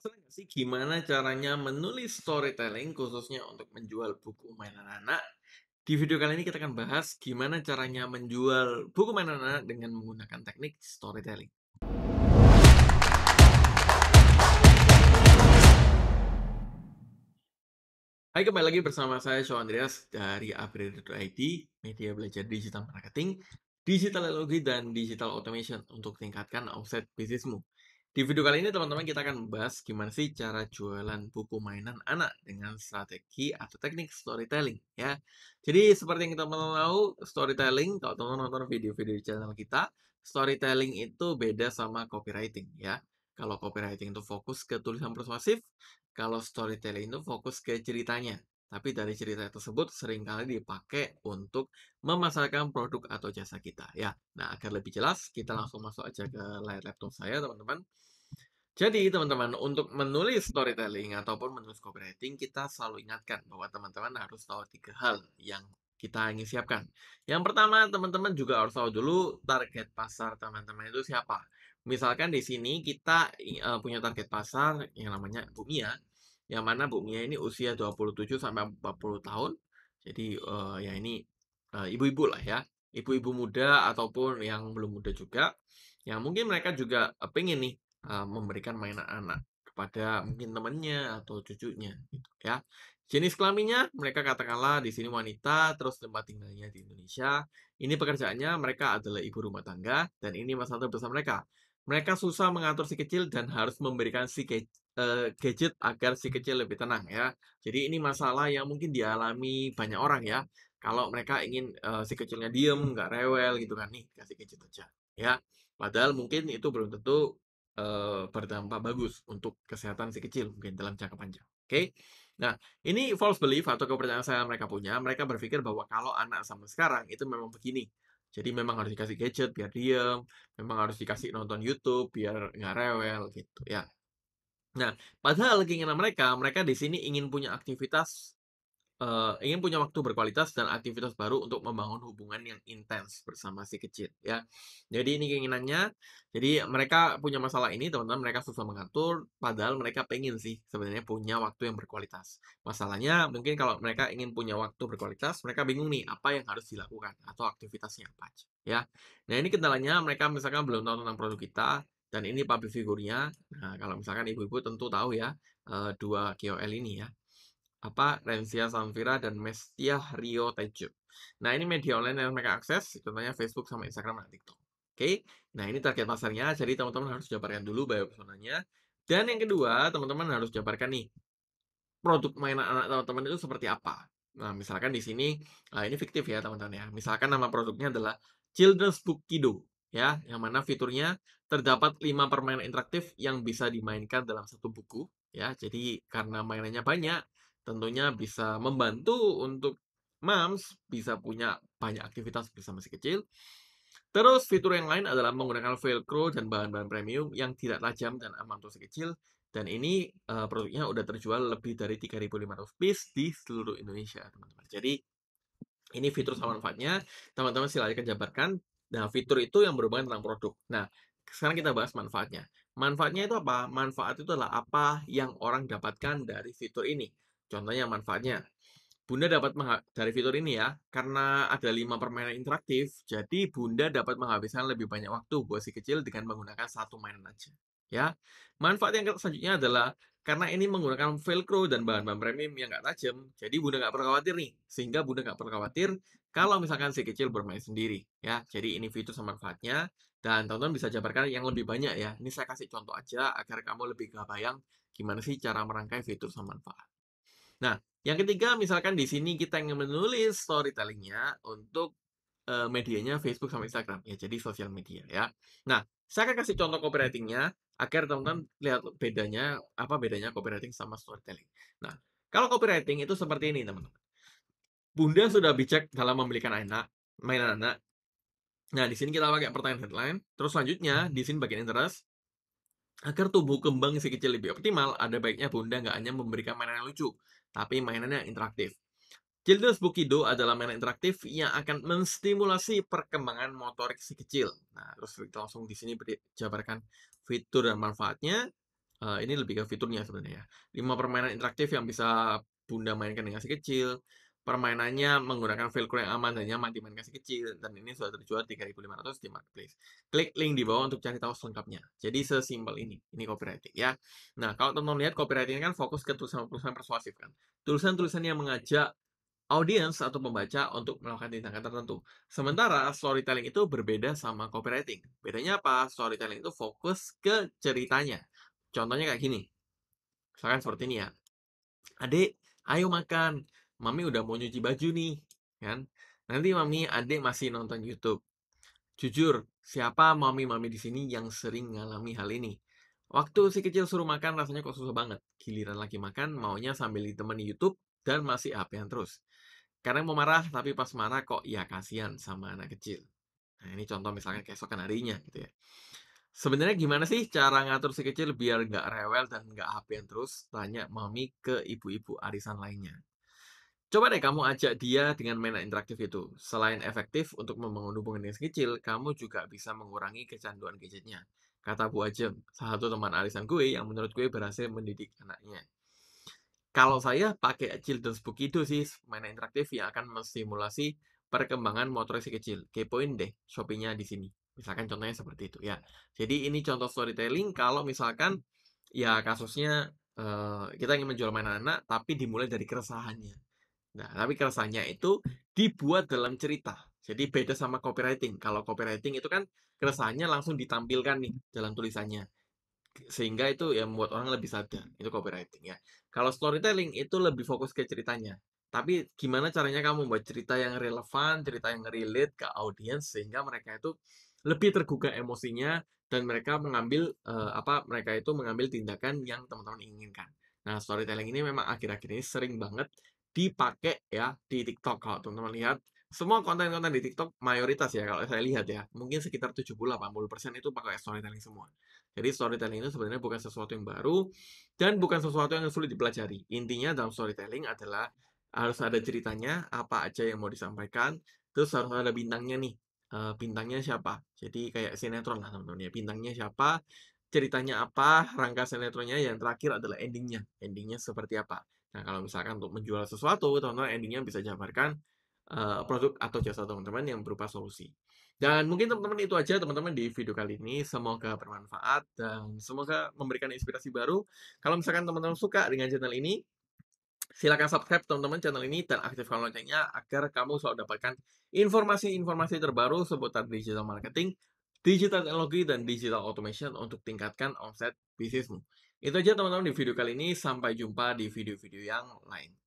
penasaran sih gimana caranya menulis storytelling khususnya untuk menjual buku mainan anak? Di video kali ini kita akan bahas gimana caranya menjual buku mainan anak dengan menggunakan teknik storytelling. Hai, kembali lagi bersama saya Shaw Andreas dari Upgrade.id, media belajar digital marketing, digital logi, dan digital automation untuk tingkatkan offset bisnismu. Di video kali ini teman-teman kita akan membahas gimana sih cara jualan buku mainan anak dengan strategi atau teknik storytelling ya. Jadi seperti yang teman-teman tahu storytelling kalau teman-teman nonton video-video di channel kita, storytelling itu beda sama copywriting ya. Kalau copywriting itu fokus ke tulisan persuasif, kalau storytelling itu fokus ke ceritanya tapi dari cerita tersebut seringkali dipakai untuk memasarkan produk atau jasa kita ya. Nah, agar lebih jelas, kita hmm. langsung masuk aja ke layar laptop saya, teman-teman. Jadi, teman-teman, untuk menulis storytelling ataupun menulis copywriting, kita selalu ingatkan bahwa teman-teman harus tahu tiga hal yang kita ingin siapkan. Yang pertama, teman-teman juga harus tahu dulu target pasar teman-teman itu siapa. Misalkan di sini kita eh, punya target pasar yang namanya Bumia. Ya yang mana Bu Mia ini usia 27 sampai 40 tahun. Jadi uh, ya ini eh, ibu-ibu uh, lah ya, ibu-ibu muda ataupun yang belum muda juga, yang mungkin mereka juga uh, eh, pengen nih uh, memberikan mainan anak kepada mungkin temennya atau cucunya gitu ya. Jenis kelaminnya mereka katakanlah di sini wanita, terus tempat tinggalnya di Indonesia. Ini pekerjaannya mereka adalah ibu rumah tangga dan ini masalah terbesar mereka. Mereka susah mengatur si kecil dan harus memberikan si, ke Eh, gadget agar si kecil lebih tenang ya. Jadi ini masalah yang mungkin dialami banyak orang ya, kalau mereka ingin, uh, si kecilnya diem, nggak rewel gitu kan, nih kasih gadget aja ya. Padahal mungkin itu belum tentu, uh, berdampak bagus untuk kesehatan si kecil mungkin dalam jangka panjang, oke. Nah, ini false belief atau kepercayaan saya mereka punya, mereka berpikir bahwa kalau anak sama sekarang itu memang begini. Jadi memang harus dikasih gadget biar diem, memang harus dikasih nonton YouTube biar nggak rewel gitu ya. Nah, padahal keinginan mereka, mereka di sini ingin punya aktivitas, uh, ingin punya waktu berkualitas dan aktivitas baru untuk membangun hubungan yang intens bersama si kecil, ya. Jadi ini keinginannya. Jadi mereka punya masalah ini, teman-teman. Mereka susah mengatur, padahal mereka pengen sih sebenarnya punya waktu yang berkualitas. Masalahnya mungkin kalau mereka ingin punya waktu berkualitas, mereka bingung nih apa yang harus dilakukan atau aktivitasnya apa, ya. Nah ini kendalanya mereka misalkan belum tahu tentang produk kita, dan ini public figurnya. Nah, kalau misalkan ibu-ibu tentu tahu ya eh, dua KOL ini ya. Apa Rensia Samvira dan Mestia Rio Tejo. Nah, ini media online yang mereka akses, contohnya Facebook sama Instagram dan TikTok. Oke, nah ini target pasarnya, jadi teman-teman harus jabarkan dulu bio personanya. Dan yang kedua, teman-teman harus jabarkan nih, produk mainan anak teman-teman itu seperti apa. Nah, misalkan di sini, eh, ini fiktif ya teman-teman ya. Misalkan nama produknya adalah Children's Book Kido ya, yang mana fiturnya terdapat lima permainan interaktif yang bisa dimainkan dalam satu buku, ya. Jadi karena mainannya banyak, tentunya bisa membantu untuk moms bisa punya banyak aktivitas bersama si kecil. Terus fitur yang lain adalah menggunakan velcro dan bahan-bahan premium yang tidak tajam dan aman untuk si kecil. Dan ini uh, produknya udah terjual lebih dari 3.500 piece di seluruh Indonesia, teman-teman. Jadi ini fitur sama manfaatnya. Teman-teman silahkan jabarkan Nah, fitur itu yang berhubungan tentang produk. Nah, sekarang kita bahas manfaatnya. Manfaatnya itu apa? Manfaat itu adalah apa yang orang dapatkan dari fitur ini. Contohnya manfaatnya. Bunda dapat dari fitur ini ya, karena ada lima permainan interaktif, jadi Bunda dapat menghabiskan lebih banyak waktu buat si kecil dengan menggunakan satu mainan aja. Ya, manfaat yang selanjutnya adalah karena ini menggunakan velcro dan bahan-bahan premium yang nggak tajam, jadi Bunda nggak perlu khawatir nih. Sehingga Bunda nggak perlu khawatir kalau misalkan si kecil bermain sendiri. ya. Jadi ini fitur sama manfaatnya, dan teman-teman bisa jabarkan yang lebih banyak ya. Ini saya kasih contoh aja agar kamu lebih gak bayang gimana sih cara merangkai fitur sama manfaat. Nah, yang ketiga misalkan di sini kita ingin menulis storytellingnya untuk uh, medianya Facebook sama Instagram ya jadi sosial media ya. Nah, saya akan kasih contoh copywritingnya agar teman-teman lihat bedanya apa bedanya copywriting sama storytelling. Nah, kalau copywriting itu seperti ini, teman-teman. Bunda sudah bijak dalam membelikan anak, mainan anak. Nah, di sini kita pakai pertanyaan headline, terus selanjutnya hmm. di sini bagian interest. Agar tubuh kembang si kecil lebih optimal, ada baiknya Bunda nggak hanya memberikan mainan yang lucu, tapi mainannya interaktif. Childress Bukido adalah mainan interaktif yang akan menstimulasi perkembangan motorik si kecil. Nah, terus kita langsung di sini berjabarkan fitur dan manfaatnya. Uh, ini lebih ke fiturnya sebenarnya. ya. 5 permainan interaktif yang bisa Bunda mainkan dengan si kecil. Permainannya menggunakan velcro yang aman dan nyaman dimainkan si kecil. Dan ini sudah terjual 3.500 di marketplace. Klik link di bawah untuk cari tahu selengkapnya. Jadi sesimpel ini. Ini copywriting ya. Nah, kalau teman-teman lihat copywriting ini kan fokus ke tulisan-tulisan persuasif kan. Tulisan-tulisan yang mengajak audience atau pembaca untuk melakukan tindakan tertentu. Sementara storytelling itu berbeda sama copywriting. Bedanya apa? Storytelling itu fokus ke ceritanya. Contohnya kayak gini. Misalkan seperti ini ya. Adik, ayo makan. Mami udah mau nyuci baju nih. Kan? Nanti mami, adik masih nonton YouTube. Jujur, siapa mami-mami di sini yang sering ngalami hal ini? Waktu si kecil suruh makan rasanya kok susah banget. Giliran lagi makan maunya sambil ditemani YouTube dan masih hp terus. Kadang mau marah, tapi pas marah kok ya kasihan sama anak kecil. Nah, ini contoh misalnya keesokan harinya gitu ya. Sebenarnya gimana sih cara ngatur si kecil biar nggak rewel dan nggak hp terus? Tanya mami ke ibu-ibu arisan lainnya. Coba deh kamu ajak dia dengan mainan interaktif itu. Selain efektif untuk membangun hubungan dengan si kecil, kamu juga bisa mengurangi kecanduan gadgetnya. Kata Bu Ajem, salah satu teman arisan gue yang menurut gue berhasil mendidik anaknya. Kalau saya pakai children's book itu sih mainan interaktif yang akan mensimulasi perkembangan si kecil. Kepoin deh shoppingnya di sini. Misalkan contohnya seperti itu ya. Jadi ini contoh storytelling kalau misalkan ya kasusnya uh, kita ingin menjual mainan anak tapi dimulai dari keresahannya. Nah, tapi keresahannya itu dibuat dalam cerita. Jadi beda sama copywriting. Kalau copywriting itu kan keresahannya langsung ditampilkan nih dalam tulisannya. Sehingga itu ya membuat orang lebih sadar. Itu copywriting ya. Kalau storytelling itu lebih fokus ke ceritanya. Tapi gimana caranya kamu membuat cerita yang relevan, cerita yang relate ke audiens sehingga mereka itu lebih tergugah emosinya dan mereka mengambil uh, apa mereka itu mengambil tindakan yang teman-teman inginkan. Nah, storytelling ini memang akhir-akhir ini sering banget dipakai ya di TikTok kalau teman-teman lihat semua konten-konten di TikTok mayoritas ya kalau saya lihat ya mungkin sekitar 70-80% itu pakai storytelling semua jadi storytelling itu sebenarnya bukan sesuatu yang baru dan bukan sesuatu yang sulit dipelajari. Intinya dalam storytelling adalah harus ada ceritanya, apa aja yang mau disampaikan, terus harus ada bintangnya nih. Uh, bintangnya siapa? Jadi kayak sinetron lah teman-teman ya. Bintangnya siapa? Ceritanya apa? Rangka sinetronnya yang terakhir adalah endingnya. Endingnya seperti apa? Nah, kalau misalkan untuk menjual sesuatu, teman-teman endingnya bisa jabarkan Eh, produk atau jasa teman-teman yang berupa solusi. Dan mungkin teman-teman itu aja teman-teman di video kali ini. Semoga bermanfaat dan semoga memberikan inspirasi baru. Kalau misalkan teman-teman suka dengan channel ini, silakan subscribe teman-teman channel ini dan aktifkan loncengnya agar kamu selalu dapatkan informasi-informasi terbaru seputar digital marketing, digital teknologi, dan digital automation untuk tingkatkan omset bisnismu. Itu aja teman-teman di video kali ini. Sampai jumpa di video-video yang lain.